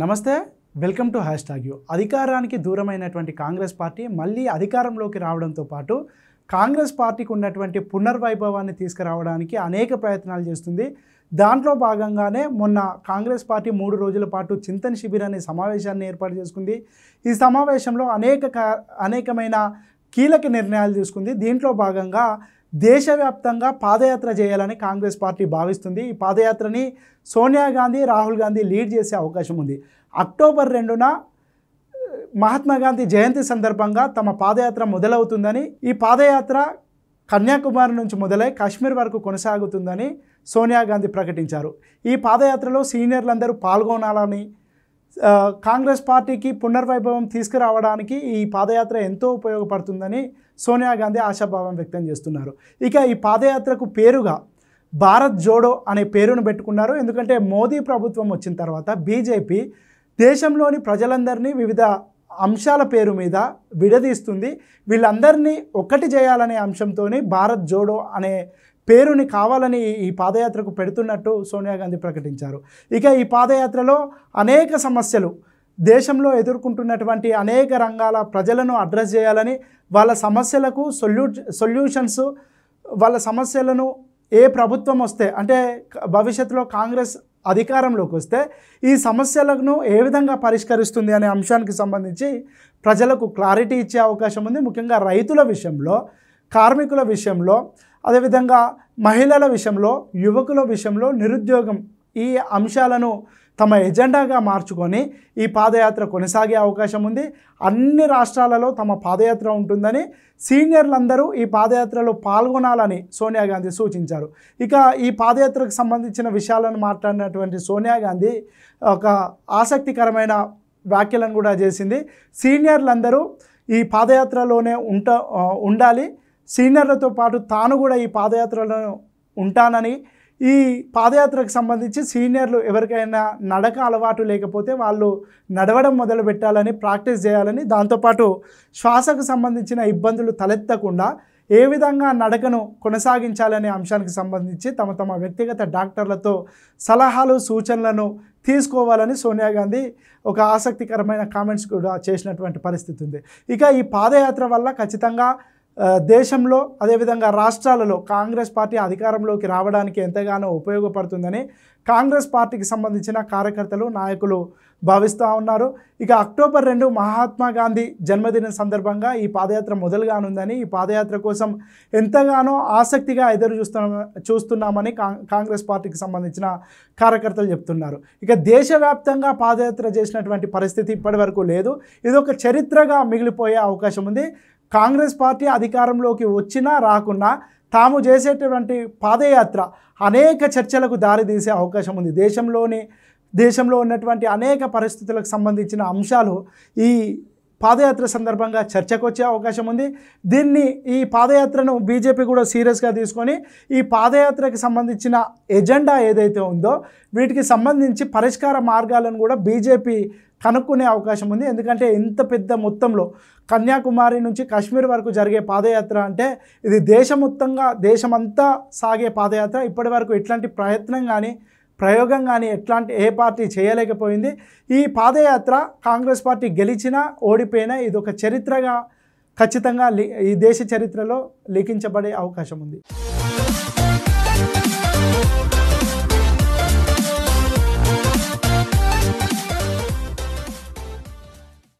నమస్తే welcome to hashtag U అధికారానికి దూరమైనటువంటి కాంగ్రెస్ పార్టీ మళ్ళీ అధికారంలోకి రావడంతో పాటు కాంగ్రెస్ పార్టీకి ఉన్నటువంటి పునర్వైభవాన్ని తీసుకురావడానికి అనేక ప్రయత్నాలు చేస్తుంది దాంట్లో భాగంగానే మొన్న కాంగ్రెస్ పార్టీ మూడు రోజుల పాటు చింతన శిబిరాన్ని సమావేశాన్ని ఏర్పాటు చేసుకుంది ఈ సమావేశంలో అనేక అనేకమైన కీలక నిర్ణయాలు తీసుకుంది దీంట్లో భాగంగా దేశవ్యాప్తంగా పాదయాత్ర చేయాలని కాంగ్రెస్ పార్టీ భావిస్తుంది ఈ పాదయాత్రని సోనియా గాంధీ రాహుల్ గాంధీ లీడ్ చేసే అవకాశం ఉంది అక్టోబర్ రెండున మహాత్మా గాంధీ జయంతి సందర్భంగా తమ పాదయాత్ర మొదలవుతుందని ఈ పాదయాత్ర కన్యాకుమారి నుంచి మొదలై కాశ్మీర్ వరకు కొనసాగుతుందని సోనియా గాంధీ ప్రకటించారు ఈ పాదయాత్రలో సీనియర్లందరూ పాల్గొనాలని కాంగ్రెస్ పార్టీకి పునర్వైభవం తీసుకురావడానికి ఈ పాదయాత్ర ఎంతో ఉపయోగపడుతుందని సోనియా గాంధీ ఆశాభావం వ్యక్తం చేస్తున్నారు ఇక ఈ పాదయాత్రకు పేరుగా భారత్ జోడో అనే పేరును పెట్టుకున్నారు ఎందుకంటే మోదీ ప్రభుత్వం వచ్చిన తర్వాత బీజేపీ దేశంలోని ప్రజలందరినీ వివిధ అంశాల పేరు మీద విడదీస్తుంది వీళ్ళందరినీ ఒక్కటి చేయాలనే అంశంతో భారత్ జోడో అనే పేరుని కావాలని ఈ పాదయాత్రకు పెడుతున్నట్టు సోనియా గాంధీ ప్రకటించారు ఇక ఈ పాదయాత్రలో అనేక సమస్యలు దేశంలో ఎదుర్కొంటున్నటువంటి అనేక రంగాల ప్రజలను అడ్రస్ చేయాలని వాళ్ళ సమస్యలకు సొల్యూ సొల్యూషన్స్ వాళ్ళ సమస్యలను ఏ ప్రభుత్వం వస్తే అంటే భవిష్యత్తులో కాంగ్రెస్ అధికారంలోకి వస్తే ఈ సమస్యలను ఏ విధంగా పరిష్కరిస్తుంది అనే అంశానికి సంబంధించి ప్రజలకు క్లారిటీ ఇచ్చే అవకాశం ఉంది ముఖ్యంగా రైతుల విషయంలో కార్మికుల విషయంలో అదేవిధంగా మహిళల విషయంలో యువకుల విషయంలో నిరుద్యోగం ఈ అంశాలను తమ ఎజెండాగా మార్చుకొని ఈ పాదయాత్ర కొనసాగే అవకాశం ఉంది అన్ని రాష్ట్రాలలో తమ పాదయాత్ర ఉంటుందని సీనియర్లందరూ ఈ పాదయాత్రలో పాల్గొనాలని సోనియా గాంధీ సూచించారు ఇక ఈ పాదయాత్రకు సంబంధించిన విషయాలను మాట్లాడినటువంటి సోనియా గాంధీ ఒక ఆసక్తికరమైన వ్యాఖ్యలను కూడా చేసింది సీనియర్లందరూ ఈ పాదయాత్రలోనే ఉంట ఉండాలి సీనియర్లతో పాటు తాను కూడా ఈ పాదయాత్రలో ఉంటానని ఈ పాదయాత్రకు సంబంధించి సీనియర్లు ఎవరికైనా నడక అలవాటు లేకపోతే వాళ్ళు నడవడం మొదలు పెట్టాలని ప్రాక్టీస్ చేయాలని దాంతోపాటు శ్వాసకు సంబంధించిన ఇబ్బందులు తలెత్తకుండా ఏ విధంగా నడకను కొనసాగించాలనే అంశానికి సంబంధించి తమ తమ వ్యక్తిగత డాక్టర్లతో సలహాలు సూచనలను తీసుకోవాలని సోనియా గాంధీ ఒక ఆసక్తికరమైన కామెంట్స్ కూడా చేసినటువంటి పరిస్థితి ఉంది ఇక ఈ పాదయాత్ర వల్ల ఖచ్చితంగా దేశంలో అదేవిధంగా రాష్ట్రాలలో కాంగ్రెస్ పార్టీ అధికారంలోకి రావడానికి ఎంతగానో ఉపయోగపడుతుందని కాంగ్రెస్ పార్టీకి సంబంధించిన కార్యకర్తలు నాయకులు భావిస్తూ ఉన్నారు ఇక అక్టోబర్ రెండు మహాత్మా గాంధీ జన్మదినం సందర్భంగా ఈ పాదయాత్ర మొదలుగానుందని ఈ పాదయాత్ర కోసం ఎంతగానో ఆసక్తిగా ఎదురు చూస్తున్నా చూస్తున్నామని కాంగ్రెస్ పార్టీకి సంబంధించిన కార్యకర్తలు చెప్తున్నారు ఇక దేశవ్యాప్తంగా పాదయాత్ర చేసినటువంటి పరిస్థితి ఇప్పటి లేదు ఇది ఒక చరిత్రగా మిగిలిపోయే అవకాశం ఉంది కాంగ్రెస్ పార్టీ అధికారంలోకి వచ్చినా రాకున్నా తాము చేసేటటువంటి పాదయాత్ర అనేక చర్చలకు దారితీసే అవకాశం ఉంది దేశంలోని దేశంలో ఉన్నటువంటి అనేక పరిస్థితులకు సంబంధించిన అంశాలు ఈ పాదయాత్ర సందర్భంగా చర్చకు వచ్చే అవకాశం ఉంది దీన్ని ఈ పాదయాత్రను బీజేపీ కూడా సీరియస్గా తీసుకొని ఈ పాదయాత్రకు సంబంధించిన ఎజెండా ఏదైతే ఉందో వీటికి సంబంధించి పరిష్కార మార్గాలను కూడా బీజేపీ కనుక్కునే అవకాశం ఉంది ఎందుకంటే ఇంత పెద్ద మొత్తంలో కన్యాకుమారి నుంచి కాశ్మీర్ వరకు జరిగే పాదయాత్ర అంటే ఇది దేశం మొత్తంగా దేశమంతా సాగే పాదయాత్ర ఇప్పటి వరకు ఎట్లాంటి ప్రయత్నం కానీ ప్రయోగం కానీ ఎట్లాంటి ఏ పార్టీ చేయలేకపోయింది ఈ పాదయాత్ర కాంగ్రెస్ పార్టీ గెలిచినా ఓడిపోయినా ఇది ఒక చరిత్రగా ఖచ్చితంగా ఈ దేశ చరిత్రలో లిఖించబడే అవకాశం ఉంది